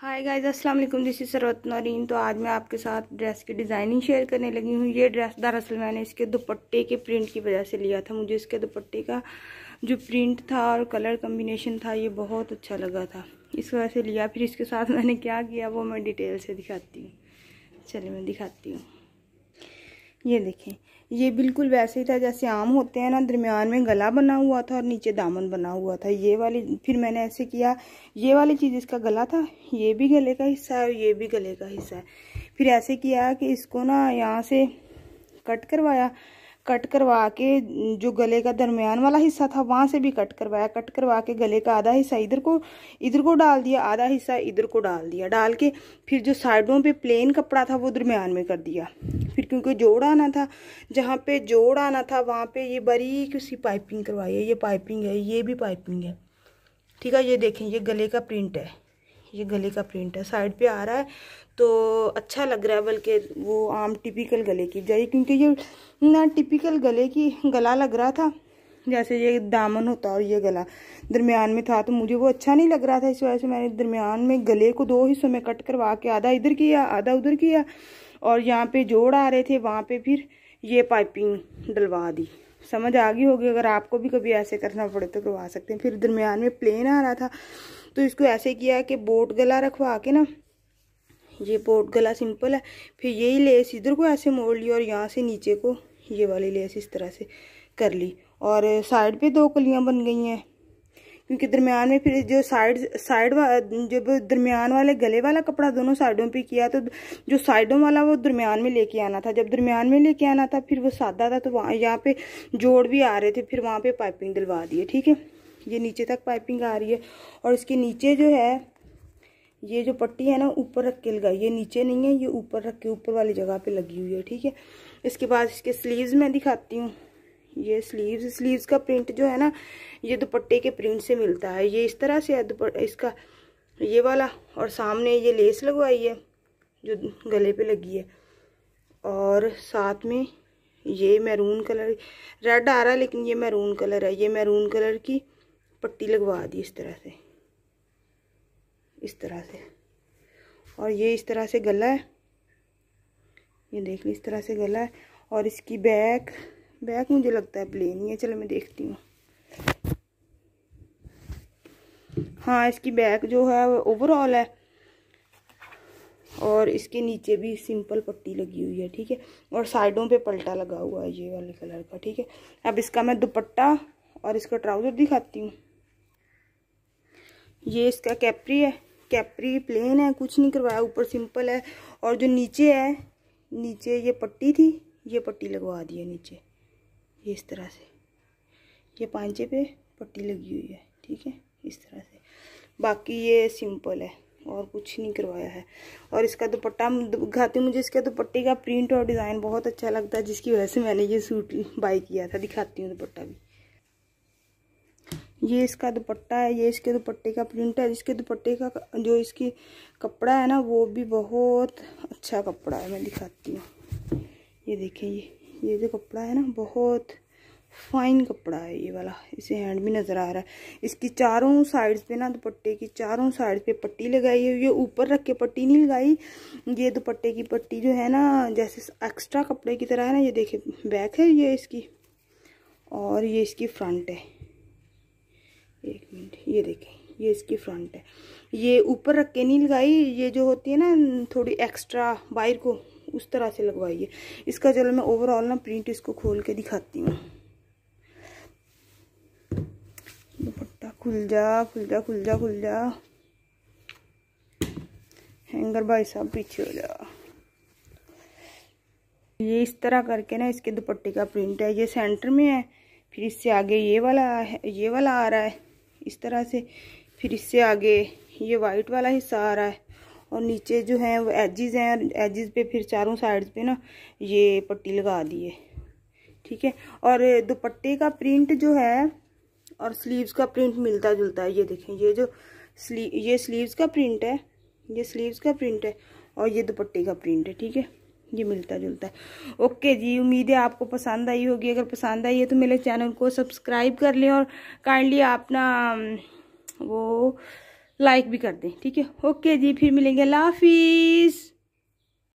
hi guys अस्सलाम वालेकुम this is Sarwat Naureen तो आज मैं आपके साथ ड्रेस की डिज़ाइनिंग शेयर करने लगी हूँ ये ड्रेस दरअसल मैंने इसके दुपट्टे के प्रिंट की वजह से लिया था मुझे इसके दुपट्टे का जो प्रिंट था और कलर कम्बिनेशन था ये बहुत अच्छा लगा था इस वजह से लिया फिर इसके साथ मैंने क्या किया वो मैं डिटेल से दिखाती हूँ चलिए मैं दिखाती हूँ ये देखें ये बिल्कुल वैसे ही था जैसे आम होते हैं ना दरमियान में गला बना हुआ था और नीचे दामन बना हुआ था ये वाली फिर मैंने ऐसे किया ये वाली चीज़ इसका गला था ये भी गले का हिस्सा है और ये भी गले का हिस्सा है फिर ऐसे किया कि इसको ना यहाँ से कट करवाया कट करवा के जो गले का दरमियान वाला हिस्सा था वहाँ से भी कट करवाया कट करवा के गले का आधा हिस्सा इधर को इधर को डाल दिया आधा हिस्सा इधर को डाल दिया डाल के फिर जो साइडों पे प्लेन कपड़ा था वो दरमियान में कर दिया फिर क्योंकि जोड़ आना था जहाँ पे जोड़ आना था वहाँ पे ये बारीक उसी पाइपिंग करवाई है ये पाइपिंग है ये भी पाइपिंग है ठीक है ये देखें ये गले का प्रिंट है ये गले का प्रिंट है साइड पे आ रहा है तो अच्छा लग रहा है बल्कि वो आम टिपिकल गले की जाए क्योंकि ये ना टिपिकल गले की गला लग रहा था जैसे ये दामन होता और ये गला दरमियान में था तो मुझे वो अच्छा नहीं लग रहा था इस वजह से मैंने दरमियान में गले को दो हिस्सों में कट करवा के आधा इधर किया आधा उधर किया और यहाँ पे जोड़ आ रहे थे वहाँ पे फिर ये पाइपिंग डलवा दी समझ आ गई होगी अगर आपको भी कभी ऐसे करना पड़े तो करवा सकते हैं फिर दरमियान में प्लेन आ रहा था तो इसको ऐसे किया कि बोट गला रखवा के ना ये बोट गला सिंपल है फिर यही लेस इधर को ऐसे मोड़ ली और यहाँ से नीचे को ये वाली लेस इस तरह से कर ली और साइड पे दो कलियाँ बन गई हैं क्योंकि दरमियान में फिर जो साइड साइड जब दरमियान वाले गले वाला कपड़ा दोनों साइडों पे किया तो जो साइडों वाला वो दरमियान में लेके आना था जब दरमियान में लेके आना था फिर वो सादा था तो वहाँ यहाँ पे जोड़ भी आ रहे थे फिर वहाँ पे पाइपिंग दिलवा दिए ठीक है ये नीचे तक पाइपिंग आ रही है और इसके नीचे जो है ये जो पट्टी है ना ऊपर रख के लगाई ये नीचे नहीं है ये ऊपर रख के ऊपर वाली जगह पर लगी हुई है ठीक है इसके बाद इसके स्लीव मैं दिखाती हूँ ये स्लीव्स स्लीव्स का प्रिंट जो है ना ये दुपट्टे के प्रिंट से मिलता है ये इस तरह से है इसका ये वाला और सामने ये लेस लगवाई है जो गले पे लगी है और साथ में ये मैरून कलर रेड आ रहा है लेकिन ये मैरून कलर है ये मैरून कलर की पट्टी लगवा दी इस तरह से इस तरह से और ये इस तरह से गला है ये देख ली इस तरह से गला है और इसकी बैक बैक मुझे लगता है प्लेन ही है चलो मैं देखती हूँ हाँ इसकी बैक जो है वो ओवरऑल है और इसके नीचे भी सिंपल पट्टी लगी हुई है ठीक है और साइडों पे पलटा लगा हुआ है ये वाले कलर का ठीक है अब इसका मैं दुपट्टा और इसका ट्राउज़र दिखाती हूँ ये इसका कैपरी है कैपरी प्लेन है कुछ नहीं करवाया ऊपर सिंपल है और जो नीचे है नीचे ये पट्टी थी ये पट्टी लगवा दी है नीचे ये इस तरह से ये पांचे पे पट्टी लगी हुई है ठीक है इस तरह से बाकी ये सिंपल है और कुछ नहीं करवाया है और इसका दुपट्टा दिखाती हूँ मुझे इसके दुपट्टे का प्रिंट और डिज़ाइन बहुत अच्छा लगता है जिसकी वजह से मैंने ये सूट बाई किया था दिखाती हूँ दुपट्टा भी ये इसका दुपट्टा है ये इसके दुपट्टे का प्रिंट है इसके दुपट्टे का जो इसकी कपड़ा है ना वो भी बहुत अच्छा कपड़ा है मैं दिखाती हूँ ये देखें ये ये जो कपड़ा है ना बहुत फाइन कपड़ा है ये वाला इसे हैंड भी नज़र आ रहा है इसकी चारों साइड्स पे ना दुपट्टे की चारों साइड्स पे पट्टी लगाई हुई है ऊपर रख के पट्टी नहीं लगाई ये दुपट्टे की पट्टी जो है ना जैसे एक्स्ट्रा कपड़े की तरह है ना ये देखे बैक है ये इसकी और ये इसकी फ्रंट है एक मिनट ये देखें ये इसकी फ्रंट है ये ऊपर रख के नहीं लगाई ये जो होती है ना थोड़ी एक्स्ट्रा बाहर को उस तरह से लगवाइए इसका चलो मैं ओवरऑल ना प्रिंट इसको खोल के दिखाती हूँ दुपट्टा खुल जा खुल जा खुल जा खुल जा हैंगर भाई साहब पीछे हो जा ये इस तरह करके ना इसके दुपट्टे का प्रिंट है ये सेंटर में है फिर इससे आगे ये वाला है ये वाला आ रहा है इस तरह से फिर इससे आगे ये वाइट वाला हिस्सा आ रहा है और नीचे जो है वो एजिज हैं और एजिज पे फिर चारों साइड्स पे ना ये पट्टी लगा दी है ठीक है और दुपट्टे का प्रिंट जो है और स्लीव्स का प्रिंट मिलता जुलता है ये देखें ये जो स्ली ये स्लीव्स का प्रिंट है ये स्लीव्स का प्रिंट है और ये दुपट्टे का प्रिंट है ठीक है ये मिलता जुलता है ओके जी उम्मीद है आपको पसंद आई होगी अगर पसंद आई है तो मेरे चैनल को सब्सक्राइब कर लें और काइंडली आप ना वो लाइक भी कर दें ठीक है ओके जी फिर मिलेंगे लाफिज़